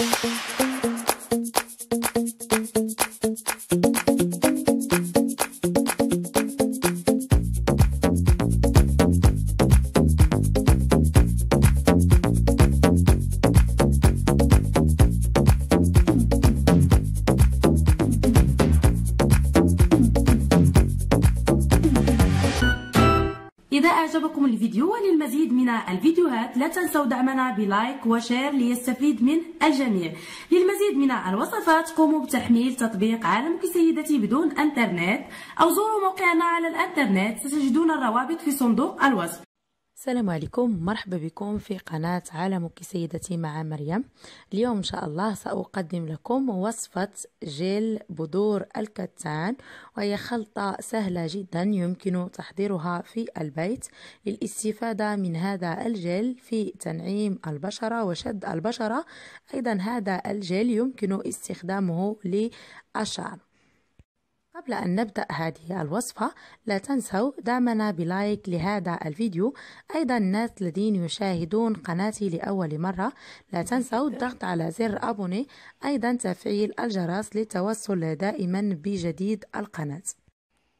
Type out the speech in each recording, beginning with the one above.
嗯嗯嗯 إذا أعجبكم الفيديو وللمزيد من الفيديوهات لا تنسوا دعمنا بلايك وشير ليستفيد من الجميع للمزيد من الوصفات قوموا بتحميل تطبيق عالمك سيدتي بدون انترنت أو زوروا موقعنا على الانترنت ستجدون الروابط في صندوق الوصف السلام عليكم مرحبا بكم في قناة عالمك سيدتي مع مريم اليوم إن شاء الله سأقدم لكم وصفة جيل بذور الكتان وهي خلطة سهلة جدا يمكن تحضيرها في البيت للاستفادة من هذا الجيل في تنعيم البشرة وشد البشرة أيضا هذا الجيل يمكن استخدامه للشعر قبل أن نبدأ هذه الوصفة لا تنسوا دعمنا بلايك لهذا الفيديو أيضا الناس الذين يشاهدون قناتي لأول مرة لا تنسوا الضغط على زر أبوني أيضا تفعيل الجرس للتوصل دائما بجديد القناة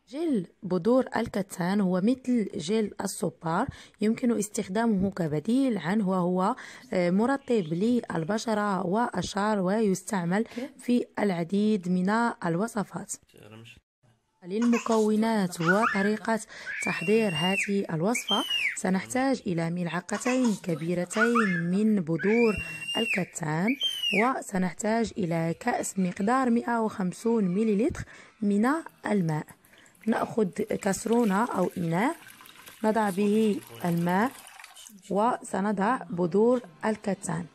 جل بذور الكتان هو مثل جل الصبار يمكن استخدامه كبديل عنه وهو آه، مرطب للبشرة والشعر ويستعمل في العديد من الوصفات للمكونات وطريقة تحضير هذه الوصفة سنحتاج إلى ملعقتين كبيرتين من بذور الكتان وسنحتاج إلى كأس مقدار 150 مليلتر من الماء نأخذ كسرونة أو إناء نضع به الماء وسنضع بذور الكتان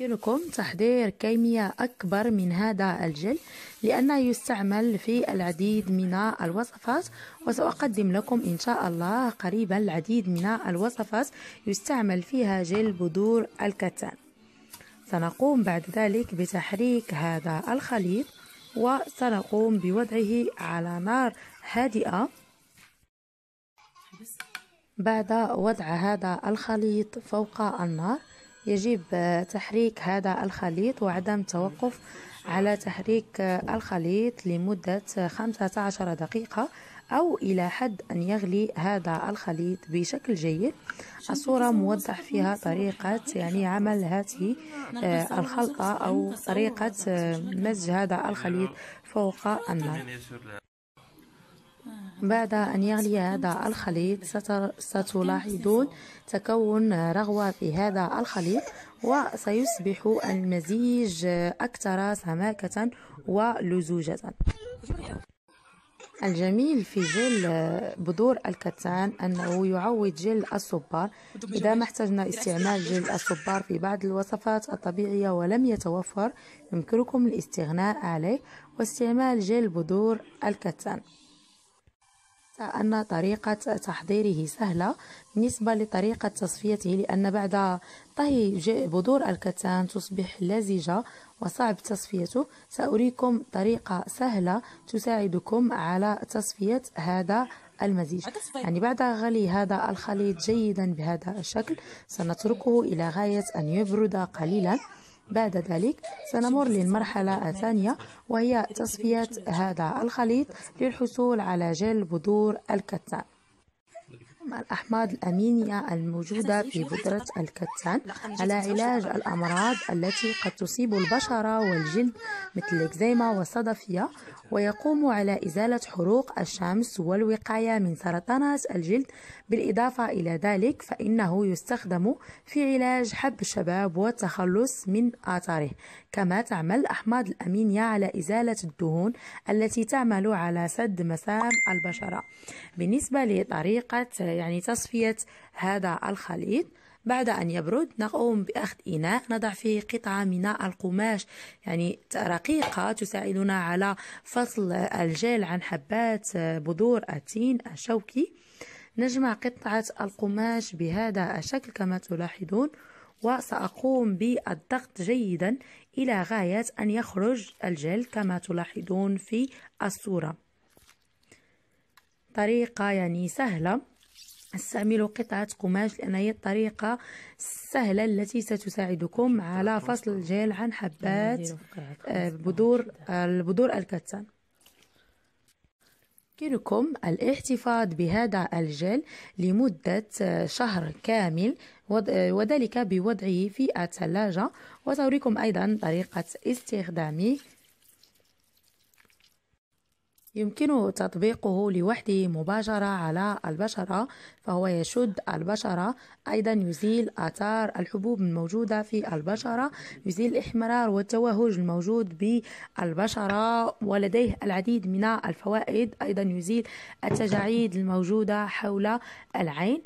يمكنكم تحضير كمية أكبر من هذا الجل لأنه يستعمل في العديد من الوصفات وسأقدم لكم إن شاء الله قريبا العديد من الوصفات يستعمل فيها جل بذور الكتان سنقوم بعد ذلك بتحريك هذا الخليط وسنقوم بوضعه على نار هادئة بعد وضع هذا الخليط فوق النار يجب تحريك هذا الخليط وعدم التوقف على تحريك الخليط لمدة 15 دقيقة أو إلى حد أن يغلي هذا الخليط بشكل جيد الصورة موضح فيها طريقة يعني عمل هذه آه، الخلطة أو طريقة آه، مزج هذا الخليط فوق النار بعد أن يغلي هذا الخليط ستلاحظون تكون رغوة في هذا الخليط وسيصبح المزيج أكثر سماكة ولزوجة الجميل في جل آه، بذور الكتان أنه يعوض جل الصبار إذا ما احتجنا استعمال جل الصبار في بعض الوصفات الطبيعية ولم يتوفر يمكنكم الاستغناء عليه واستعمال جل بذور الكتان أن طريقة تحضيره سهلة بالنسبة لطريقة تصفيته لأن بعد طهي بذور الكتان تصبح لزجة وصعب تصفيته سأريكم طريقة سهلة تساعدكم على تصفية هذا المزيج يعني بعد غلي هذا الخليط جيدا بهذا الشكل سنتركه إلى غاية أن يبرد قليلا بعد ذلك سنمر للمرحلة الثانية وهي تصفية هذا الخليط للحصول على جل بذور الكتان الأحماض الأمينية الموجودة في بذرة الكتان على علاج الأمراض التي قد تصيب البشرة والجلد مثل الإكزيما والصدفية ويقوم على إزالة حروق الشمس والوقاية من سرطانات الجلد بالإضافة إلى ذلك فإنه يستخدم في علاج حب الشباب والتخلص من آثاره كما تعمل الأحماض الأمينية على إزالة الدهون التي تعمل على سد مسام البشرة بالنسبة لطريقة يعني تصفية هذا الخليط بعد أن يبرد نقوم بأخذ إناء نضع فيه قطعة من القماش يعني رقيقة تساعدنا على فصل الجل عن حبات بذور التين الشوكي نجمع قطعة القماش بهذا الشكل كما تلاحظون وسأقوم بالضغط جيدا إلى غاية أن يخرج الجل كما تلاحظون في الصورة طريقة يعني سهلة استعملوا قطعة قماش لأن هي الطريقة السهلة التي ستساعدكم على فصل الجيل عن حبات بذور البذور الكتان يمكنكم الاحتفاظ بهذا الجل لمدة آه، شهر كامل آه، وذلك بوضعه في الثلاجة وسأريكم أيضا طريقة استخدامه يمكن تطبيقه لوحده مباشرة على البشرة فهو يشد البشرة أيضا يزيل آثار الحبوب الموجودة في البشرة يزيل الإحمرار والتوهج الموجود بالبشرة ولديه العديد من الفوائد أيضا يزيل التجاعيد الموجودة حول العين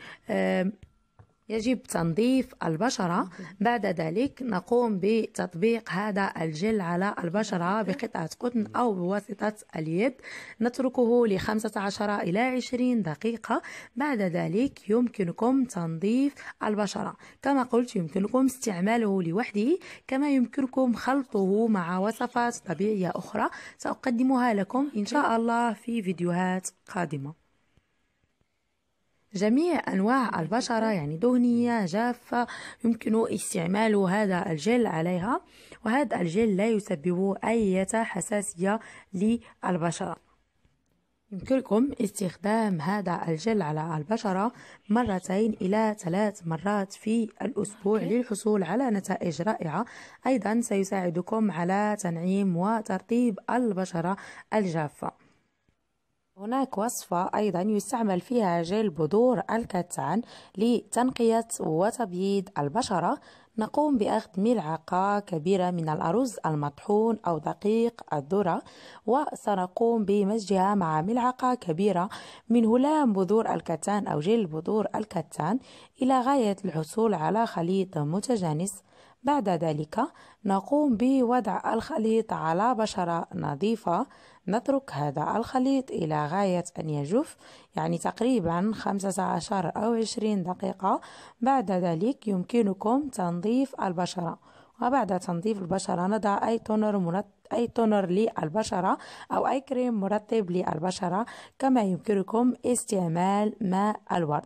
يجب تنظيف البشرة بعد ذلك نقوم بتطبيق هذا الجل على البشرة بقطعة قطن أو بواسطة اليد نتركه لخمسة عشر إلى عشرين دقيقة بعد ذلك يمكنكم تنظيف البشرة كما قلت يمكنكم استعماله لوحده كما يمكنكم خلطه مع وصفات طبيعية أخرى سأقدمها لكم إن شاء الله في فيديوهات قادمة جميع أنواع البشرة يعني دهنية جافة يمكن استعمال هذا الجل عليها وهذا الجل لا يسبب أي حساسية للبشرة يمكنكم استخدام هذا الجل على البشرة مرتين إلى ثلاث مرات في الأسبوع للحصول على نتائج رائعة أيضا سيساعدكم على تنعيم وترطيب البشرة الجافة هناك وصفة أيضا يستعمل فيها جيل بذور الكتان لتنقية وتبييض البشرة نقوم بأخذ ملعقة كبيرة من الأرز المطحون أو دقيق الذرة وسنقوم بمزجها مع ملعقة كبيرة من هلام بذور الكتان أو جيل بذور الكتان إلى غاية الحصول على خليط متجانس بعد ذلك نقوم بوضع الخليط على بشرة نظيفة نترك هذا الخليط إلى غاية أن يجف يعني تقريبا 15 أو 20 دقيقة بعد ذلك يمكنكم تنظيف البشرة وبعد تنظيف البشرة نضع أي تونر مرتب أي تونر للبشرة أو أي كريم مرطب للبشرة كما يمكنكم استعمال ماء الورد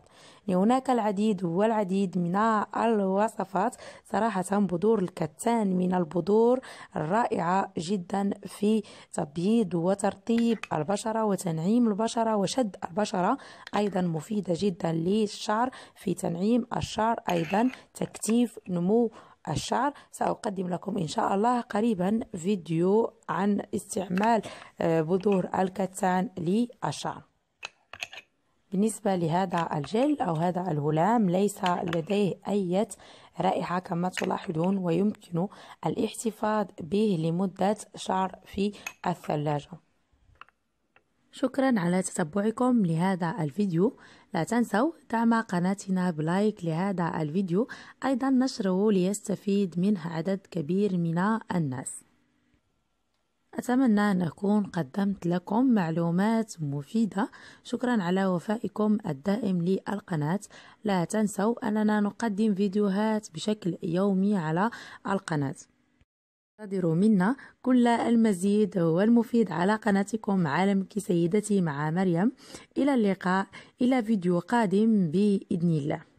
هناك العديد والعديد من الوصفات صراحة بذور الكتان من البذور الرائعة جدا في تبييض وترطيب البشرة وتنعيم البشرة وشد البشرة أيضا مفيدة جدا للشعر في تنعيم الشعر أيضا تكتيف نمو الشعر سأقدم لكم إن شاء الله قريبا فيديو عن استعمال آه، بذور الكتان للشعر بالنسبة لهذا الجل أو هذا الهلام ليس لديه أي رائحة كما تلاحظون ويمكن الاحتفاظ به لمدة شهر في الثلاجة شكرا على تتبعكم لهذا الفيديو لا تنسوا دعم قناتنا بلايك لهذا الفيديو أيضا نشره ليستفيد منه عدد كبير من الناس أتمنى أن أكون قدمت لكم معلومات مفيدة شكرا على وفائكم الدائم للقناة لا تنسوا أننا نقدم فيديوهات بشكل يومي على القناة انتظروا منا كل المزيد والمفيد على قناتكم عالم كسيدتي مع مريم إلى اللقاء إلى فيديو قادم بإذن الله